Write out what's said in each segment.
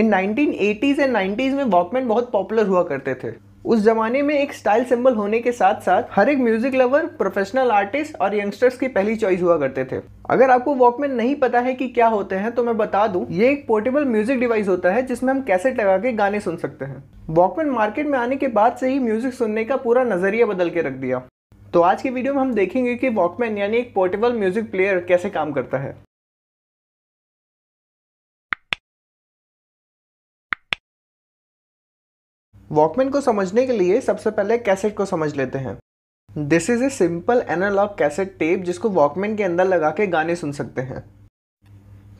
in 1980s and 90s में Walkman बहुत popular हुआ करते थे उस जमाने में एक स्टाइल सिंबल होने के साथ साथ हर एक म्यूजिक लवर प्रोफेशनल आर्टिस्ट और यंगस्टर्स की पहली चॉइस हुआ करते थे अगर आपको वॉकमैन नहीं पता है कि क्या होते हैं तो मैं बता दूं ये एक पोर्टेबल म्यूजिक डिवाइस होता है जिसमें हम कैसेट लगा के गाने सुन सकते हैं वॉकमैन मार्केट में आने के बाद से ही म्यूजिक सुनने का पूरा नजरिया बदल के रख दिया तो आज की वीडियो में हम देखेंगे कि वॉकमैन यानी एक पोर्टेबल म्यूजिक प्लेयर कैसे काम करता है वॉकमैन को समझने के लिए सबसे पहले कैसेट को समझ लेते हैं this is a simple analog cassette tape जिसको वॉकमैन के अंदर लगा के गाने सुन सकते हैं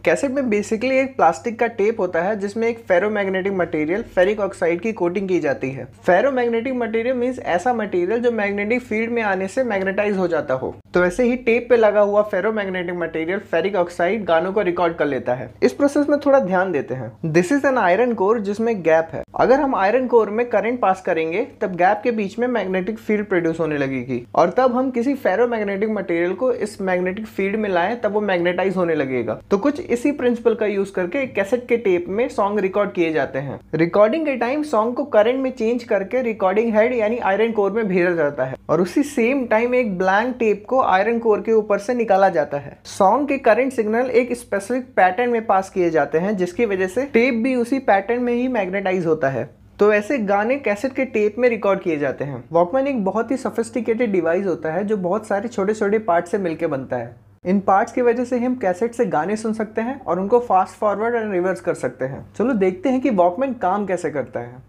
कैसेट में बेसिकली एक प्लास्टिक का टेप होता है जिसमें एक फेरोमैग्नेटिक मटेरियल फेरिक ऑक्साइड की कोटिंग की जाती है फेरोमैग्नेटिक मटेरियल मीन्स ऐसा मटेरियल जो मैग्नेटिक फील्ड में आने से मैग्नेटाइज हो जाता हो तो वैसे ही टेप पे लगा हुआ फेरोमैग्नेटिक मटेरियल फेरिक ऑक्साइड गानों को रिकॉर्ड कर लेता है इस प्रोसेस में थोड़ा ध्यान देते हैं this is an iron core जिसमें गैप है अगर हम आयरन कोर में करंट पास करेंगे तब गैप के बीच में मैग्नेटिक फील्ड प्रोड्यूस होने लगेगी और तब हम किसी फेरो मैग्नेटिक मटेरियल को इस मैग्नेटिक फील्ड में लाएं तब वो मैग्नेटाइज होने लगेगा तो कुछ इसी प्रिंसिपल का यूज करके कैसेट के टेप में सॉन्ग रिकॉर्ड किए जाते हैं रिकॉर्डिंग के टाइम सॉन्ग को करंट में चेंज करके रिकॉर्डिंग हेड यानी आयरन कोर में भेजा जाता है और उसी सेम टाइम एक ब्लैंक टेप को आयरन कोर के ऊपर से निकाला जाता है सॉन्ग के करंट सिग्नल एक स्पेसिफिक पैटर्न में पास किए जाते हैं जिसकी वजह से टेप भी उसी पैटर्न में ही मैग्नेटाइज होता होता है तो ऐसे गाने कैसेट के टेप में रिकॉर्ड किए जाते हैं वॉकमैन एक बहुत ही सोफिस्टिकेटेड डिवाइस होता है जो बहुत सारे छोटे छोटे पार्ट से मिलकर बनता है इन पार्ट्स की वजह से हम कैसेट से गाने सुन सकते हैं और उनको फास्ट फॉरवर्ड एंड रिवर्स कर सकते हैं चलो देखते हैं कि वॉकमैन काम कैसे करता है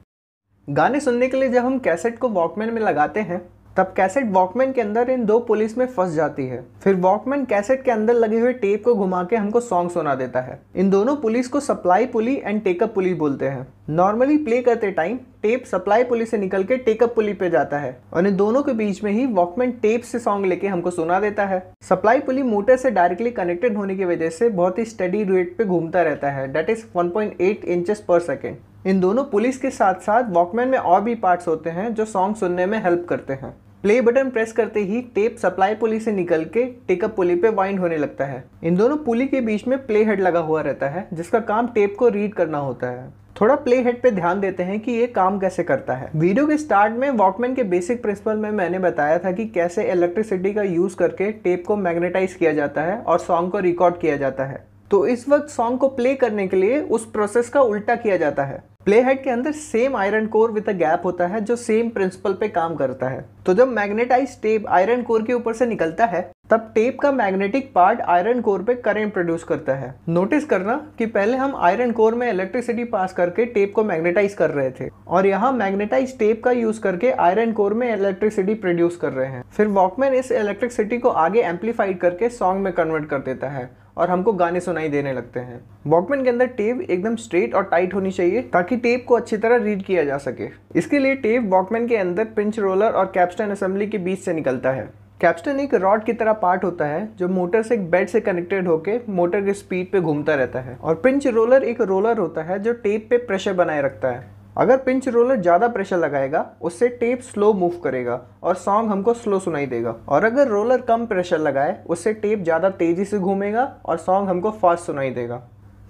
गाने सुनने के लिए जब हम कैसेट को वॉकमैन में लगाते हैं तब कैसेट वॉकमैन के अंदर इन दो पुलिस में फंस जाती है फिर वॉकमैन कैसेट के अंदर लगे हुए टेप को घुमा के हमको सॉन्ग सुना देता है इन दोनों पुलिस को supply pulley and take up pulley बोलते हैं नॉर्मली प्ले करते टाइम टेप सप्लाई पुली से निकल के टेकअप पुली पे जाता है और इन दोनों के बीच में ही वॉकमैन टेप से सॉन्ग लेके हमको सुना देता है सप्लाई पुली मोटर से डायरेक्टली कनेक्टेड होने की वजह से बहुत ही स्टडी रेट पे घूमता रहता है that is 1.8 inches per second इन दोनों पुलिस के साथ साथ वॉकमैन में और भी पार्ट्स होते हैं जो सॉन्ग सुनने में हेल्प करते हैं प्ले बटन प्रेस करते ही टेप सप्लाई पुली से निकल के टेकअप पुली पे वाइंड होने लगता है इन दोनों पुली के बीच में प्ले हेड लगा हुआ रहता है जिसका काम टेप को रीड करना होता है थोड़ा प्ले हेड पे ध्यान देते हैं कि ये काम कैसे करता है वीडियो के स्टार्ट में वॉकमैन के बेसिक प्रिंसिपल में मैंने बताया था कि कैसे इलेक्ट्रिसिटी का यूज़ करके टेप को मैग्नेटाइज किया जाता है और सॉन्ग को रिकॉर्ड किया जाता है तो इस वक्त सॉन्ग को प्ले करने के लिए उस प्रोसेस का उल्टा किया जाता है प्लेहेड के अंदर same iron core with a gap होता है जो सेम प्रिंसिपल पे काम करता है तो जब मैग्नेटाइज टेप आयरन कोर के ऊपर से निकलता है तब टेप का मैग्नेटिक पार्ट आयरन कोर पे करंट प्रोड्यूस करता है नोटिस करना कि पहले हम आयरन कोर में इलेक्ट्रिसिटी पास करके टेप को मैग्नेटाइज कर रहे थे और यहाँ मैग्नेटाइज टेप का यूज करके आयरन कोर में इलेक्ट्रिसिटी प्रोड्यूस कर रहे हैं फिर वॉकमैन इस इलेक्ट्रिसिटी को आगे एम्पलीफाइड करके सॉन्ग में कन्वर्ट कर देता है और हमको गाने सुनाई देने लगते हैं वॉकमैन के अंदर टेप एकदम स्ट्रेट और टाइट होनी चाहिए ताकि टेप को अच्छी तरह रीड किया जा सके इसके लिए टेप वॉकमैन के अंदर पिंच रोलर और कैप्स्टन असेंबली के बीच से निकलता है कैप्स्टन एक रॉड की तरह पार्ट होता है जो मोटर से एक बेड से कनेक्टेड होकर मोटर के स्पीड पे घूमता रहता है और पिंच रोलर एक रोलर होता है जो टेप पे प्रेशर बनाए रखता है अगर पिंच रोलर ज़्यादा प्रेशर लगाएगा उससे टेप स्लो मूव करेगा और सॉन्ग हमको स्लो सुनाई देगा और अगर रोलर कम प्रेशर लगाए उससे टेप ज़्यादा तेज़ी से घूमेगा और सॉन्ग हमको फास्ट सुनाई देगा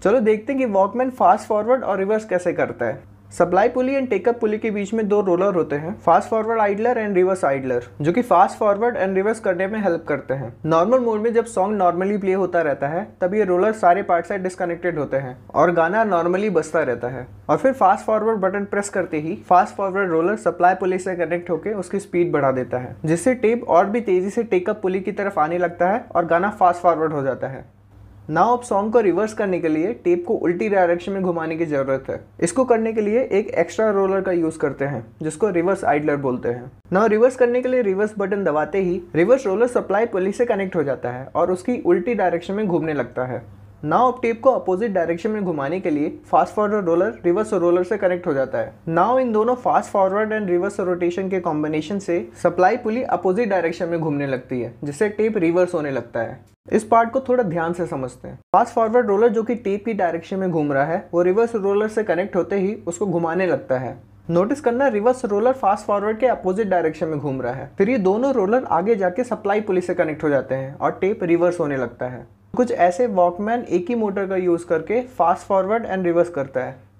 चलो देखते हैं कि वॉकमैन फास्ट फॉरवर्ड और रिवर्स कैसे करता है supply pulley and take up pulley के बीच में दो रोलर होते हैं fast forward idler and reverse idler जो कि फास्ट फॉरवर्ड एंड रिवर्स करने में हेल्प करते हैं नॉर्मल मोड में जब सॉन्ग नॉर्मली प्ले होता रहता है तब ये रोलर सारे पार्ट से डिस्कनेक्टेड होते हैं और गाना नॉर्मली बसता रहता है और फिर फास्ट फॉरवर्ड बटन प्रेस करते ही fast forward roller supply pulley से कनेक्ट होकर उसकी स्पीड बढ़ा देता है जिससे टेप और भी तेजी से टेकअप पुली की तरफ आने लगता है और गाना फास्ट फॉरवर्ड हो जाता है नाउ अब सॉन्ग को रिवर्स करने के लिए टेप को उल्टी डायरेक्शन में घुमाने की ज़रूरत है इसको करने के लिए एक एक्स्ट्रा रोलर का यूज़ करते हैं जिसको रिवर्स आइडलर बोलते हैं नाउ रिवर्स करने के लिए रिवर्स बटन दबाते ही रिवर्स रोलर सप्लाई पुलिस से कनेक्ट हो जाता है और उसकी उल्टी डायरेक्शन में घूमने लगता है नाव टेप को अपोजिट डायरेक्शन में घुमाने के लिए fast forward roller reverse roller से कनेक्ट हो जाता है नाव इन दोनों fast forward and reverse rotation के कॉम्बिनेशन से सप्लाई पुली अपोजिट डायरेक्शन में घूमने लगती है जिससे टेप रिवर्स होने लगता है इस पार्ट को थोड़ा ध्यान से समझते हैं फास्ट फॉरवर्ड रोलर जो कि टेप की डायरेक्शन में घूम रहा है वो रिवर्स रोलर से कनेक्ट होते ही उसको घुमाने लगता है नोटिस करना रिवर्स रोलर फास्ट फॉरवर्ड के अपोजिट डायरेक्शन में घूम रहा है फिर ये दोनों रोलर आगे जाके सप्लाई पुलिस से कनेक्ट हो जाते हैं और टेप रिवर्स होने लगता है कुछ ऐसे वॉकमैन एक ही मोटर का यूज़ करके फास्ट फॉरवर्ड एंड रिवर्स करता है